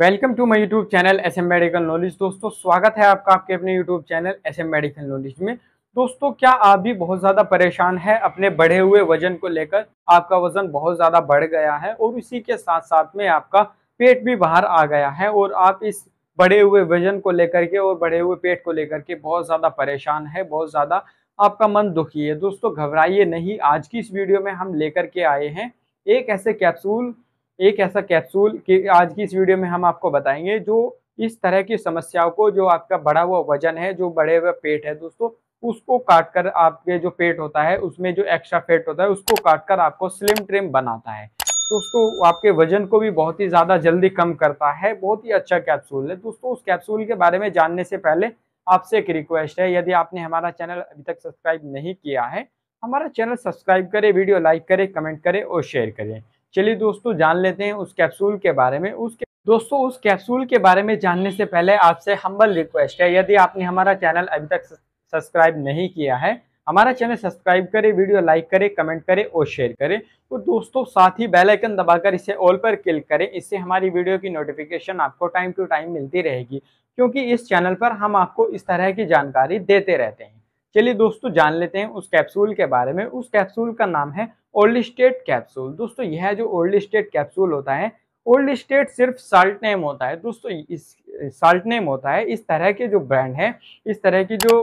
welcome to my YouTube channel S M medical knowledge दोस्तों स्वागत है आपका आपके अपने YouTube channel S M medical knowledge में दोस्तों क्या आप भी बहुत ज़्यादा परेशान है अपने बढ़े हुए वजन को लेकर आपका वजन बहुत ज़्यादा बढ़ गया है और इसी के साथ साथ में आपका पेट भी बाहर आ गया है और आप इस बढ़े हुए वजन को लेकर के और बढ़े हुए पेट को लेकर के बहुत ज़्यादा परेशान है बहुत ज़्यादा आपका मन दुखी है दोस्तों घबराइए नहीं आज की इस वीडियो में हम लेकर के आए हैं एक ऐसे कैप्सूल एक ऐसा कैप्सूल कि आज की इस वीडियो में हम आपको बताएंगे जो इस तरह की समस्याओं को जो आपका बढ़ा हुआ वजन है जो बढ़े हुए पेट है दोस्तों उसको काट कर आपके जो पेट होता है उसमें जो एक्स्ट्रा फेट होता है उसको काट कर आपको स्लिम ट्रिम बनाता है दोस्तों आपके वजन को भी बहुत ही ज़्यादा जल्दी कम करता है बहुत ही अच्छा कैप्सूल है दोस्तों उस कैप्सूल के बारे में जानने से पहले आपसे एक रिक्वेस्ट है यदि आपने हमारा चैनल अभी तक सब्सक्राइब नहीं किया है हमारा चैनल सब्सक्राइब करें वीडियो लाइक करें कमेंट करें और शेयर करें चलिए दोस्तों जान लेते हैं उस कैप्सूल के बारे में उस दोस्तों उस कैप्सूल के बारे में जानने से पहले आपसे हम्बल रिक्वेस्ट है यदि आपने हमारा चैनल अभी तक सब्सक्राइब नहीं किया है हमारा चैनल सब्सक्राइब करें वीडियो लाइक करें कमेंट करें और शेयर करें और तो दोस्तों साथ ही बेल आइकन दबाकर इसे ऑल पर क्लिक करें इससे हमारी वीडियो की नोटिफिकेशन आपको टाइम टू टाइम मिलती रहेगी क्योंकि इस चैनल पर हम आपको इस तरह की जानकारी देते रहते हैं चलिए दोस्तों जान लेते हैं उस कैप्सूल के बारे में उस कैप्सूल का नाम है ओल्ड स्टेट कैप्सूल दोस्तों यह जो ओल्ड स्टेट कैप्सूल होता है ओल्ड स्टेट सिर्फ साल्ट नेम होता है दोस्तों इस साल्ट नेम होता है इस तरह के जो ब्रांड है इस तरह की जो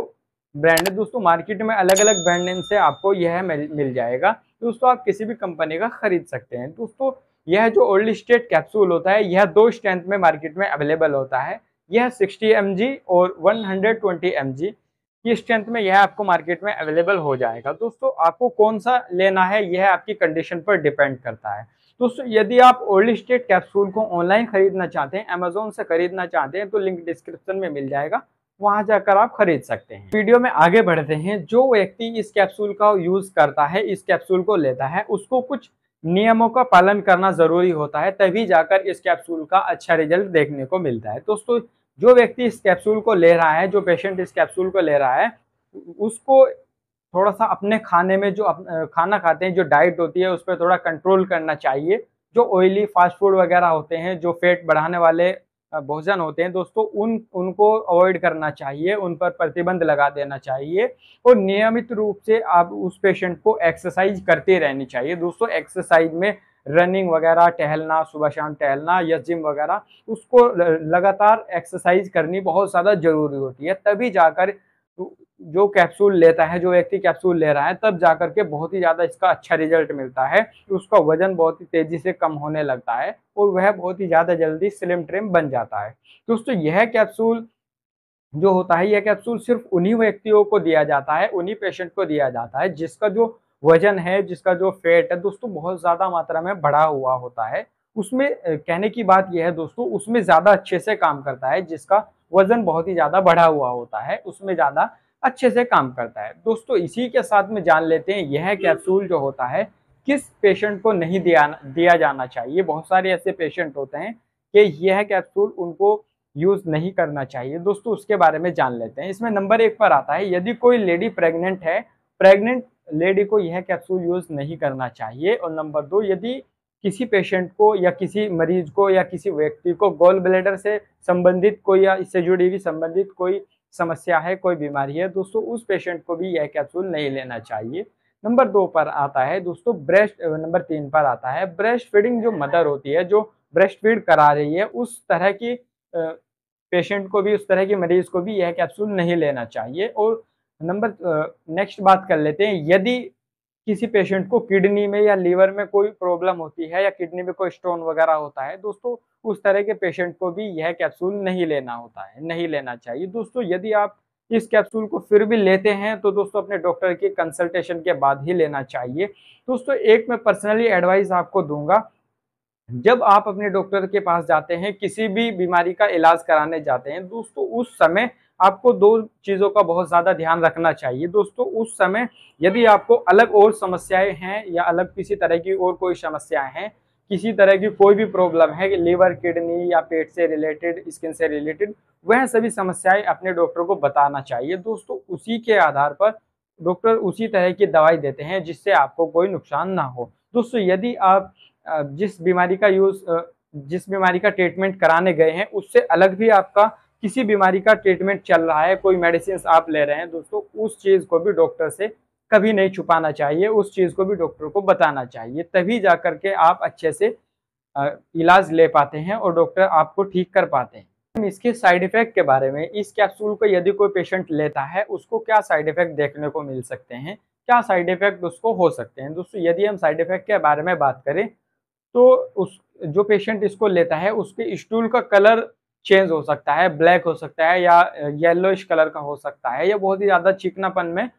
ब्रांड है दोस्तों मार्केट में अलग अलग ब्रांड नेम से आपको यह मिल जाएगा दोस्तों आप किसी भी कंपनी का खरीद सकते हैं दोस्तों यह जो ओल्ड स्टेट कैप्सूल होता है यह दो स्ट्रेंथ में मार्केट में अवेलेबल होता है यह 60 एम और 120 हंड्रेड की स्ट्रेंथ में यह आपको मार्केट में अवेलेबल हो जाएगा दोस्तों आपको कौन सा लेना है यह आपकी कंडीशन पर डिपेंड करता है दोस्तों यदि आप ओल्ड स्टेट कैप्सूल को ऑनलाइन खरीदना चाहते हैं अमेजोन से खरीदना चाहते हैं तो लिंक डिस्क्रिप्शन में मिल जाएगा वहां जाकर आप खरीद सकते हैं वीडियो में आगे बढ़ते हैं जो व्यक्ति इस कैप्सूल का यूज करता है इस कैप्सूल को लेता है उसको कुछ नियमों का पालन करना जरूरी होता है तभी जाकर इस कैप्सूल का अच्छा रिजल्ट देखने को मिलता है दोस्तों जो व्यक्ति इस कैप्सूल को ले रहा है जो पेशेंट इस कैप्सूल को ले रहा है उसको थोड़ा सा अपने खाने में जो खाना खाते हैं जो डाइट होती है उस पर थोड़ा कंट्रोल करना चाहिए जो ऑयली फास्ट फूड वगैरह होते हैं जो फेट बढ़ाने वाले भोजन होते हैं दोस्तों उन उनको अवॉइड करना चाहिए उन पर प्रतिबंध लगा देना चाहिए और नियमित रूप से आप उस पेशेंट को एक्सरसाइज करते रहनी चाहिए दोस्तों एक्सरसाइज में रनिंग वगैरह टहलना सुबह शाम टहलना या जिम वगैरह उसको लगातार एक्सरसाइज करनी बहुत ज़्यादा ज़रूरी होती है तभी जाकर जो कैप्सूल लेता है जो व्यक्ति कैप्सूल ले रहा है तब जाकर के बहुत ही ज़्यादा इसका अच्छा रिजल्ट मिलता है उसका वजन बहुत ही तेज़ी से कम होने लगता है और वह बहुत ही ज़्यादा जल्दी स्लिम ट्रिम बन जाता है दोस्तों तो यह कैप्सूल जो होता है यह कैप्सूल सिर्फ उन्हीं व्यक्तियों को दिया जाता है उन्हीं पेशेंट को दिया जाता है जिसका जो वजन है जिसका जो फैट है दोस्तों बहुत ज़्यादा मात्रा में बढ़ा हुआ होता है उसमें कहने की बात यह है दोस्तों उसमें ज़्यादा अच्छे से काम करता है जिसका वजन बहुत ही ज़्यादा बढ़ा हुआ होता है उसमें ज़्यादा अच्छे से काम करता है दोस्तों इसी के साथ में जान लेते हैं यह कैप्सूल जो होता है किस पेशेंट को नहीं दिया दिया जाना चाहिए बहुत सारे ऐसे पेशेंट होते हैं कि यह कैप्सूल उनको यूज़ नहीं करना चाहिए दोस्तों उसके बारे में जान लेते हैं इसमें नंबर एक पर आता है यदि कोई लेडी प्रेग्नेंट है प्रेग्नेंट लेडी को यह कैप्सूल यूज़ नहीं करना चाहिए और नंबर दो यदि किसी पेशेंट को या किसी मरीज को या किसी व्यक्ति को गोल ब्लेडर से संबंधित कोई या इससे जुड़ी हुई संबंधित कोई समस्या है कोई बीमारी है दोस्तों उस पेशेंट को भी यह कैप्सूल नहीं लेना चाहिए नंबर दो पर आता है दोस्तों ब्रेस्ट नंबर तीन पर आता है ब्रेस्ट फीडिंग जो मदर होती है जो ब्रेस्ट फीड करा रही है उस तरह की पेशेंट को भी उस तरह के मरीज को भी यह कैप्सूल नहीं लेना चाहिए और नंबर नेक्स्ट बात कर लेते हैं यदि किसी पेशेंट को किडनी में या लीवर में कोई प्रॉब्लम होती है या किडनी में कोई स्टोन वगैरह होता है दोस्तों उस तरह के पेशेंट को भी यह कैप्सूल नहीं लेना होता है नहीं लेना चाहिए दोस्तों यदि आप इस कैप्सूल को फिर भी लेते हैं तो दोस्तों अपने डॉक्टर की कंसल्टेशन के बाद ही लेना चाहिए दोस्तों एक मैं पर्सनली एडवाइस आपको दूंगा जब आप अपने डॉक्टर के पास जाते हैं किसी भी बीमारी का इलाज कराने जाते हैं दोस्तों उस समय आपको दो चीज़ों का बहुत ज़्यादा ध्यान रखना चाहिए दोस्तों उस समय यदि आपको अलग और समस्याएं हैं या अलग किसी तरह की और कोई समस्याएं हैं किसी तरह की कोई भी प्रॉब्लम है लीवर किडनी या पेट से रिलेटेड स्किन से रिलेटेड वह सभी समस्याएं अपने डॉक्टर को बताना चाहिए दोस्तों उसी के आधार पर डॉक्टर उसी तरह की दवाई देते हैं जिससे आपको कोई नुकसान ना हो दोस्तों यदि आप जिस बीमारी का यूज़ जिस बीमारी का ट्रीटमेंट कराने गए हैं उससे अलग भी आपका किसी बीमारी का ट्रीटमेंट चल रहा है कोई मेडिसिन आप ले रहे हैं दोस्तों उस चीज़ को भी डॉक्टर से कभी नहीं छुपाना चाहिए उस चीज़ को भी डॉक्टर को बताना चाहिए तभी जा करके आप अच्छे से इलाज ले पाते हैं और डॉक्टर आपको ठीक कर पाते हैं हम इसके साइड इफ़ेक्ट के बारे में इस कैप्सूल को यदि कोई पेशेंट लेता है उसको क्या साइड इफ़ेक्ट देखने को मिल सकते हैं क्या साइड इफ़ेक्ट उसको हो सकते हैं दोस्तों यदि हम साइड इफ़ेक्ट के बारे में बात करें तो उस जो पेशेंट इसको लेता है उसके स्टूल का कलर चेंज हो सकता है ब्लैक हो सकता है या येलोइश कलर का हो सकता है या बहुत ही ज़्यादा चिकनापन में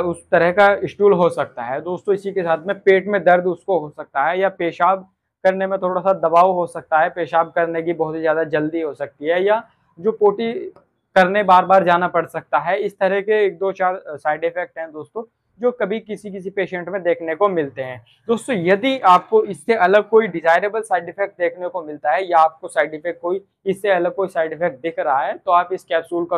उस तरह का स्टूल हो सकता है दोस्तों इसी के साथ में पेट में दर्द उसको हो सकता है या पेशाब करने में थोड़ा सा दबाव हो सकता है पेशाब करने की बहुत ही ज़्यादा जल्दी हो सकती है या जो पोटी करने बार बार जाना पड़ सकता है इस तरह के एक दो चार साइड इफेक्ट हैं दोस्तों जो कभी किसी किसी पेशेंट में देखने को मिलते हैं दोस्तों यदि आपको इससे अलग कोई डिजायरेबल साइड इफेक्ट देखने को मिलता है या आपको साइड इफेक्ट कोई इससे अलग कोई साइड इफेक्ट दिख रहा है तो आप इस कैप्सूल का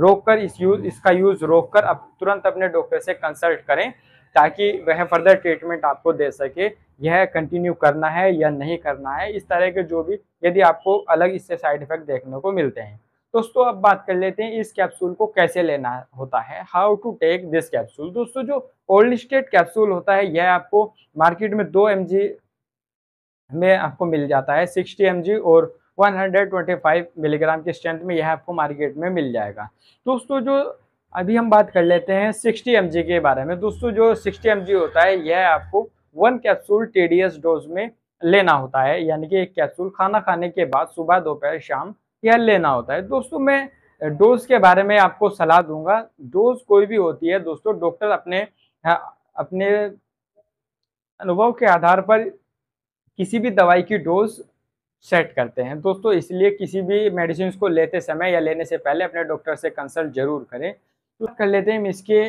रोक कर इस यूज इसका यूज रोक कर अब तुरंत अपने डॉक्टर से कंसल्ट करें ताकि वह फर्दर ट्रीटमेंट आपको दे सके यह कंटिन्यू करना है या नहीं करना है इस तरह के जो भी यदि आपको अलग इससे साइड इफेक्ट देखने को मिलते हैं दोस्तों अब बात कर लेते हैं इस कैप्सूल को कैसे लेना होता है how to take this capsule दोस्तों जो ओल्ड स्टेट कैप्सूल होता है यह आपको मार्केट में दो एम में आपको मिल जाता है सिक्सटी एम और 125 मिलीग्राम के स्ट्रेंथ में यह आपको मार्केट में मिल जाएगा दोस्तों जो अभी हम बात कर लेते हैं 60 एम के बारे में दोस्तों जो 60 एम होता है यह आपको वन कैप्सूल टी डोज में लेना होता है यानी कि एक कैप्सूल खाना खाने के बाद सुबह दोपहर शाम यह लेना होता है दोस्तों मैं डोज के बारे में आपको सलाह दूंगा डोज कोई भी होती है दोस्तों डॉक्टर अपने हाँ, अपने अनुभव के आधार पर किसी भी दवाई की डोज सेट करते हैं दोस्तों इसलिए किसी भी मेडिसिन को लेते समय या लेने से पहले अपने डॉक्टर से कंसल्ट जरूर करें तो कर लेते हैं हम इसके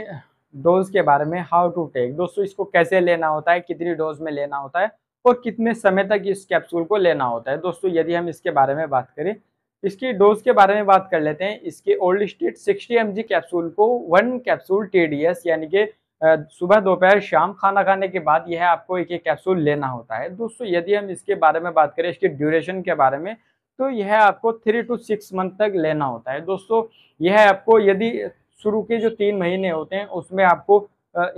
डोज के बारे में हाउ टू टेक दोस्तों इसको कैसे लेना होता है कितनी डोज में लेना होता है और कितने समय तक इस कैप्सूल को लेना होता है दोस्तों यदि हम इसके बारे में बात करें इसकी डोज के बारे में बात कर लेते हैं इसके ओल्ड स्टेट 60 एम कैप्सूल को वन कैप्सूल टी यानी कि सुबह दोपहर शाम खाना खाने के बाद यह आपको एक एक कैप्सूल लेना होता है दोस्तों यदि हम इसके बारे में बात करें इसके ड्यूरेशन के बारे में तो यह आपको थ्री टू सिक्स मंथ तक लेना होता है दोस्तों यह आपको यदि शुरू के जो तीन महीने होते हैं उसमें आपको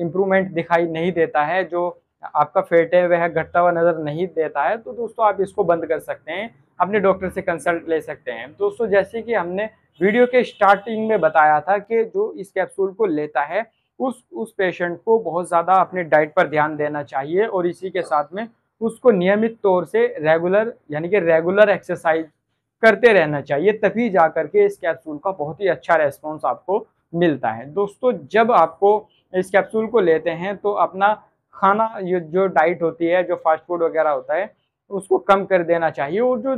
इम्प्रूवमेंट दिखाई नहीं देता है जो आपका फेट है वह घटता हुआ नज़र नहीं देता है तो दोस्तों आप इसको बंद कर सकते हैं अपने डॉक्टर से कंसल्ट ले सकते हैं दोस्तों जैसे कि हमने वीडियो के स्टार्टिंग में बताया था कि जो इस कैप्सूल को लेता है उस उस पेशेंट को बहुत ज़्यादा अपने डाइट पर ध्यान देना चाहिए और इसी के साथ में उसको नियमित तौर से रेगुलर यानी कि रेगुलर एक्सरसाइज करते रहना चाहिए तभी जा कर के इस कैप्सूल का बहुत ही अच्छा रेस्पॉन्स आपको मिलता है दोस्तों जब आपको इस कैप्सूल को लेते हैं तो अपना खाना ये जो डाइट होती है जो फास्ट फूड वगैरह होता है उसको कम कर देना चाहिए और जो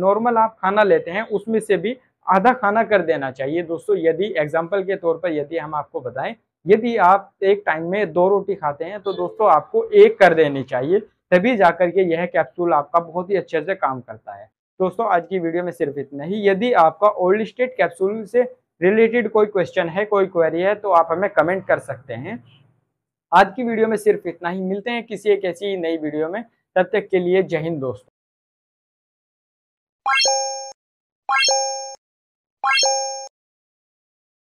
नॉर्मल आप खाना लेते हैं उसमें से भी आधा खाना कर देना चाहिए दोस्तों यदि एग्जाम्पल के तौर पर यदि हम आपको बताएं यदि आप एक टाइम में दो रोटी खाते हैं तो दोस्तों आपको एक कर देनी चाहिए तभी जाकर के यह कैप्सूल आपका बहुत ही अच्छे से काम करता है दोस्तों आज की वीडियो में सिर्फ इतना ही यदि आपका ओल्ड स्टेट कैप्सूल से रिलेटेड कोई क्वेश्चन है कोई क्वेरी है तो आप हमें कमेंट कर सकते हैं आज की वीडियो में सिर्फ इतना ही मिलते हैं किसी एक ऐसी नई वीडियो में तब तक के लिए जय हिंद दोस्तों